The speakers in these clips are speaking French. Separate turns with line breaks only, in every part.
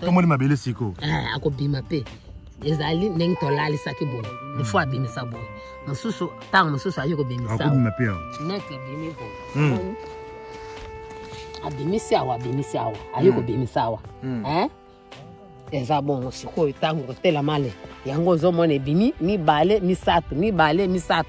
tomoni mabele siko
ah, akobima mpe ezali ndenge tolalisaki boye hmm. defo abimisa boye mosusu ntango mosusu aye kobimisaabima mpe nete ebimi boye hmm. Hmm. abimisi awa abimisi awa aye kobimisa awa eza bongo sikoyo ntango kotelama le yango ozomona ebimi mibale misato mibale misato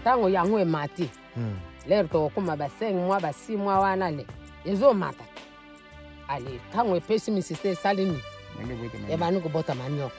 ntango yango emati hmm. lere tokokóma ba 5 mois ba 6 mois wana le ezomata ale ntango epesi misisa esali nini ebani kobota manioko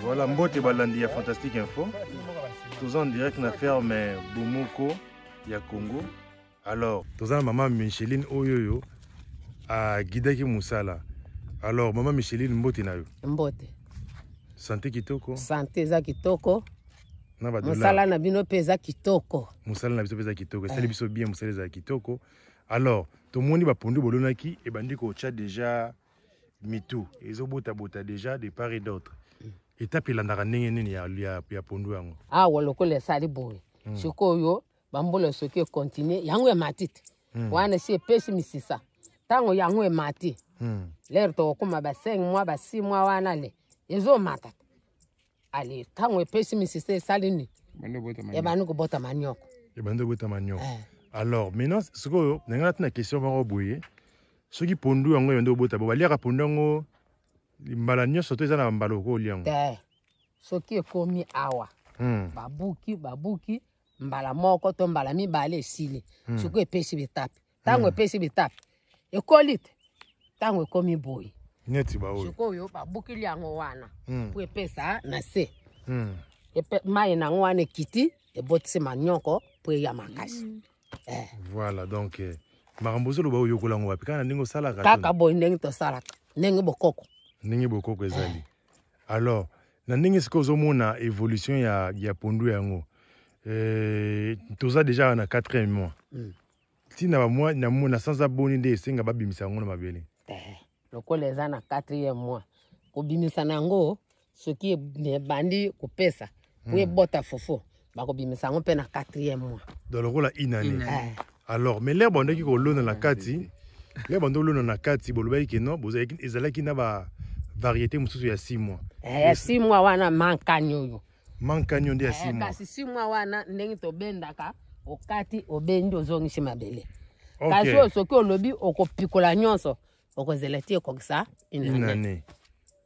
voilà mbote balandi fantastique info Tous en direct ferme ya congo alors tous en maman micheline Oyoyo oyo Gidaki Musala. alors maman micheline mbote na yo mbote Santé kitoko
Santé za kitoko
na badolmosala
na kitoko
Moussala na kitoko eh. biso bien za kitoko alors bolonaki déjà mitu déjà de part et d'autre etape elandaka ndenge nini ya, ya, ya pondu yango
awa lokola esali boye mm. sikoyo bambola soki ekontinue yango emati te mm. wana si epesi misisa ntango yango emati mm. lere tokokoma ba 5 mois ba 6 mois wana le ezomata te ale ntango epesi misisa esali nini ebandi e kobota manioko
ebandi kobota manioko eh. alors maintenant sikoyo ndenge natina question moko boye soki pondu yango ebandi kobota bo baliaka pondu yango mbala nyonso to eza na bambala okolia yango
te soki ekomi awa hmm. babuki babuki mbala moko to mbala mibale esili hmm. soki epesi bitape hmm. ntango hmm. epesi bitape ekoli te ntango ekomi boye neti baoyo sikoyo babukili yango wana hmm. po epesa na se hmm. Epe, mai nango wana ekiti ebotisi manioko po eya makasi hmm. eh.
voilà donc eh, makambo ozoloba oyokola yango bapi kaka na ndenge osalaka kaka
boye ndenge tosalaka ndenge bokoko
alors na ndenge sikoyo évolution ya, ya pondu yango e, toza déjà na 4 mois ntina hmm. na sanza boni de esenga babimisa mabele eh,
na 4 mois kobimisa na yango soki ebandi kopesa ça. Hmm. bota fofo bakobimisa pe na 4 mois
eh. alors mais na ah, bon bandolona na kati bolobaki ke non ezalaki na variété y ya six mois
eh, ya 6 mois wana manka oyo Manka Il y ya eh, mois kasi si mois wana ndenge okati obendi ozongisi mabele
kasi oyo
olobi okopikola nyonso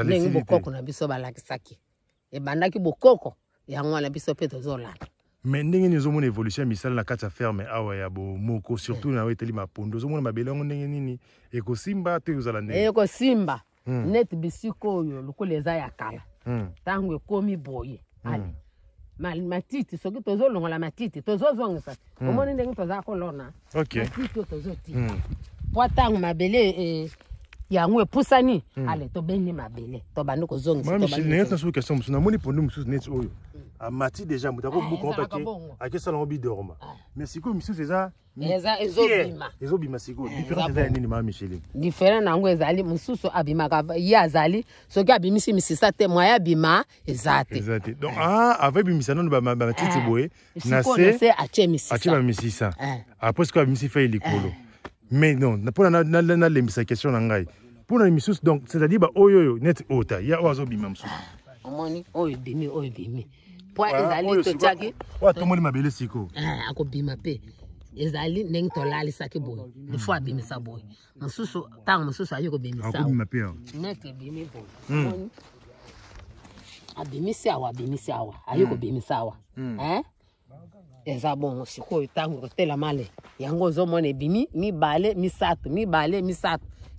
et bokoko na biso balakisaki ebandaki bokoko yango na biso peto tozolanda
me ndenge nini ozomona évolution misala na kati ferme awa ya moko. surtout na oyo mapondo ozomona mabele yango ndenge nini to ekozala
Net bisiko ya kala hmm. hmm. matiti soki matiti yango epusani ale suis là, tobandi kozongisanayesa
soki question mosusu namoni ponde mosusu neti oyo amati déjà moto akobukama pake akesala yango Je mais là, misusu eza ezobima sikoyo différence eza ya zali, maa micheline
différence yango ezali mosusu abimaka ye azali soki abimisi misisa te mwaye abima vous
te donc Je nano bamatiti na se atie bamisisa après sikoyo Je mais non Je question mpona misusu donc c'est-à-dire baoyo oyo neti ota ya oyo azobima mosusu ah,
omoni oyo ebimi oyo ebimi po ezali totiaki oyo tomoni mabele siko ah, akobima mpe ezali ndenge tolalisaki boye ifo abimisa boye mosusu ntango mosusu aye kobimisaakobima mpe awa neti ebimi boye hmm. abimisi awa abimisi awa aye hmm. kobimisa awa hmm. eza bongo sikoyo ntango kotelamale yango ozomona ebimi mibale misato mibale misato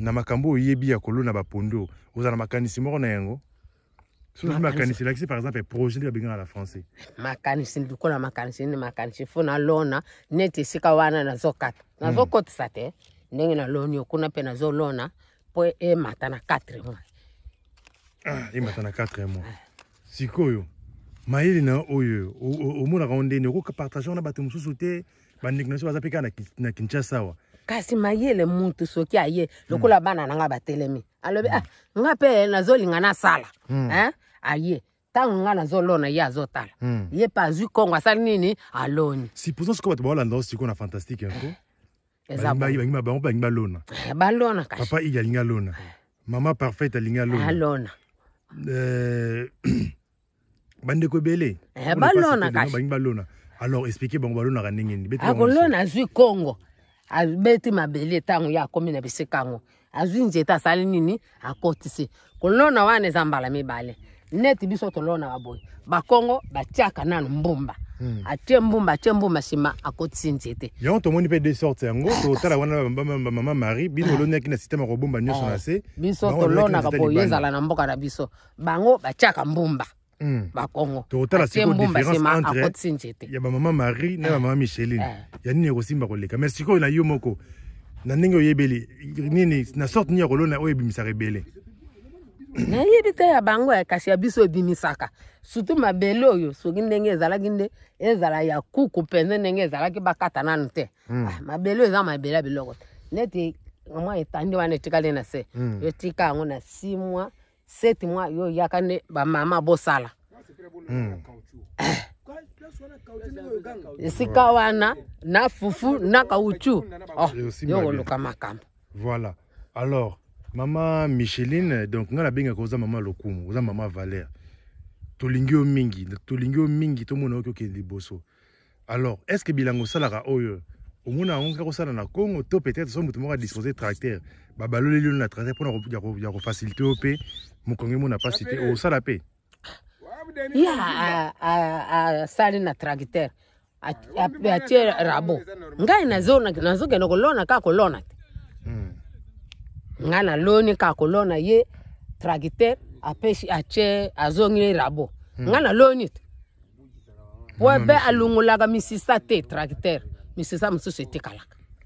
na makambo oyebi ya kolona bapondo ozala makanisi moko na yango soki makanisi elakisi par exemple projet nde babengaka na français
makanisi lokola makanisi nde makanisi fo nalona neti esika wana nazokata hmm. nazokotisa te ndenge naloni yo kuna mpe nazolona mpo emata na 4 mois
ah, emata na 4 mois sikoyo mayele na oyo omonaka o ndeni okopartage wana bato mosusu te bandeko na biso baza mpe kaka na kinshasa awa
kasi mayele mutu soki aye hmm. lokola bana na nga batelemi alobi hmm. ah nga mpe nazolinga nasala eh? aye ntango nga nazolona ye azotala ye mpe azwi kongo asali nini
aloni supposons sikoyo bato baolandao sikoyo na fantastique yanko bangi bango eh, balingi eh, balona balona papa ig alingi alona eh. mama parfaite alingi alona alona bandeko ebele balona balingi balona alors expliquer bango balonaka ndenge nini akolona
azwi kongo abe mabeli tangu ya ango ye akómi na ni kango azwi nze ti asali nini akoti si kolona wana neti biso tolona baboye bakongo batiaka nanu mbumba Hmm. atie mbumba atie mbumba nsima akotisi nzete
to tomoni mpe de sorte yango ah, totala wana mama mari bino ah. olonaki na systeme eh, kobomba na se biso tolonaka boye ezala
la mboka na biso bango batiaka mbumba Mm. bakongo
tota la il différence entre ma maman marie na ah. maman micheline ah. ya nini koleka mais na yo moko na ndenge oyebeli nini na Il ni a kolona oyo
Il ya bango ya kasi biso ebimisaka surtout mabele oyo soki ndenge ezalaki nde ezala ya kuku mpenza ndenge ezalaki bakata nanu te Il mm. ah, oyo eza ma ya biloko te neti mwa de wana etikali na se mm. etika yango a si mois sept mois yo yakane ba mama bosala mm. esika eh, wana na fufu na kauchu oh, eh, yo koluka makambo
voilà alors mama micheline donc ngai nabengaka oza mama lokumu oza mama valere tolingi yo mingi tolingi yo mingi tomona oki okende liboso alors est ce que bilanga osalaka oyo omona yango kaka kosala na congo to peut-être so moto moko adisposer tracteur babaloleli yo na tracteur pour ya kofacilite yo mpe Oh, a muna l'a te osala a
ya asali na A atie ah, rabo ngai na kolona ka kolona te hmm. ngai naloni ka kolona ye a apesi a azongi rabo hmm. ngai naloni te po mpe misisa te tracteur misisa te kalaka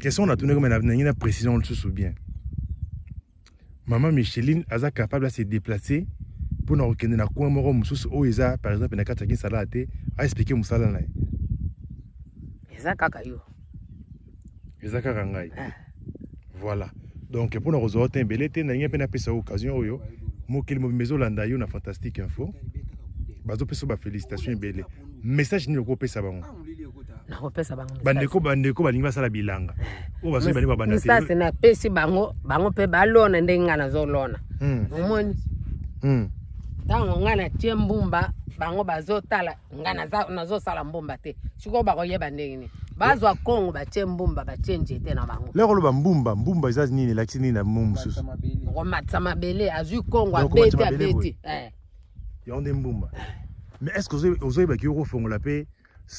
question a kome comme nini na précision lisusu bien Maman micheline est-elle capable ase déplace mpona kokende na coin moko mosusu oyo eza par exemple na kati ya kinsala te aexplike mosala na ye
eza kaka yo eza kaka ngai
ah. voilà donc pour nous yo te ebele te nalingi mpe napesa yo occasion oyo mokili mobimba ezolanda yo na fantastique info bazopesa yo bah, félicitations, ebele message nini à bango
nakopesa bango
bandeko balingi basala bilanga eh. oyo basoi balingi babandamisasi
napesi bango bango mpe balona ndenge ngai nazolona hmm. omoni hmm. ntango ngai natie mbumba bango bazotala ngai nazosala mbumba te sikoyo bakoyeba ndenge nini bazwa kongo batie mbumba batie nzete na bango
lero oloba mbumba mbumba eza nini elakisi nini na mo mosusu
komatisa mabele azwi kongo abeti abeti
yango eh. nde mbumba mais est ce que ozoyebaki okofongola mpe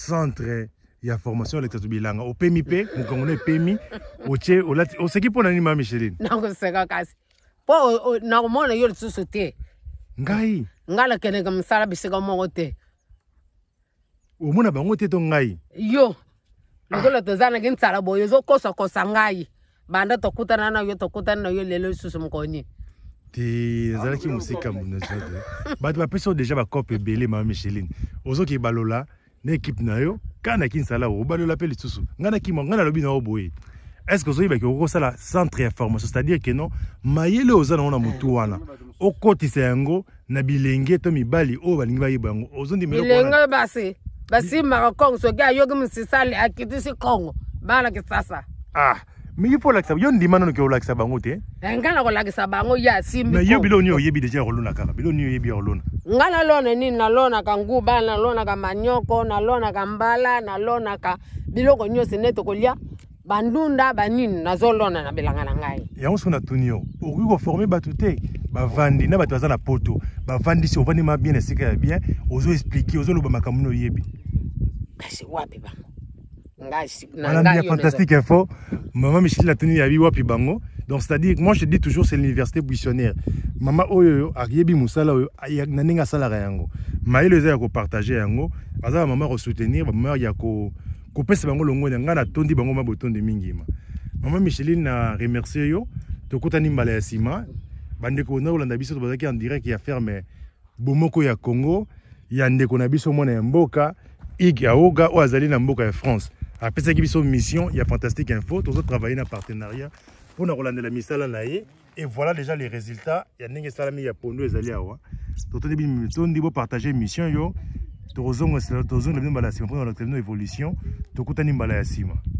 centre il y a formation Au tobilanga opemi mpe PMI, au Tché, au olati au ce qui pour ma micheline
kasi yo ngai ngai
Au to ngai
yo ah. boye ngai banda na yo tokutani na yo lelo lisusu mokoni
te nazalaki micheline ne ekipe na yo kaka nakini sala obalola mpe lisusu ngai nakima na yo est ce que ozoyebaki okosala centre ya formation c'est-à-dire que non mayele oza nango na motu wana okotisa yango na bilenge to mibali oyo balingi bayeba yango ozondibilenge
basi basimaka kongo soki ayoki mosisali akitisi kongo bana kisasa
ah mikifolakisa yo ndima nano ke olakisa bango te
nga na kolakisa bango ye asimbi yo bilo
nini oyebi deja ya kolona kaka bilo nini oyebi ya kolona
nga nalona nini nalonaka nguba nalonaka manioko nalonaka mbala nalonaka biloko nyonso nde tokolia bandunda banini nazolona na bilanga na ngai
yango soki natuni yo okoki koforme bato te bavandi na bato baza na poto bavandisi ovandi ma bien na esika ya bien ozoexplike ozoloba makambo nini oyebi
kasi wapi bango Madame fantastique
info. Maman Michel Latini Yabi Wapi Bango. Donc, c'est-à-dire, moi, je dis toujours, c'est l'université buissonnière. Maman Oyo, Ariebi Moussala, Naninga Salara Yango. Maïe Leza ko partager Yango. Aza, maman, re-soutenir. Maman, Yako. ko c'est Bango Longo. Nanga, na tondi Bango Maboton de Mingima. Maman Micheline, na remercier yo. Tokota sima. Bande Bandeko, na biso Bisso, Tobazaki en direct, ya ferme. Bomoko ya Congo. Ya Ndeko biso Mona Mboka. Ig ou azali na Mboka ya France. Après ça, il y mission, il y a Fantastique Info. Tout le travaille dans un partenariat pour nous relancer la mission. Et voilà déjà les résultats. Il y a des gens qui sont pour nous les alliés. Hein. Tout le monde a partagé la mission. Tout le monde a partagé la mission. Tout le monde a partagé la mission. Tout notre monde a partagé la mission. Tout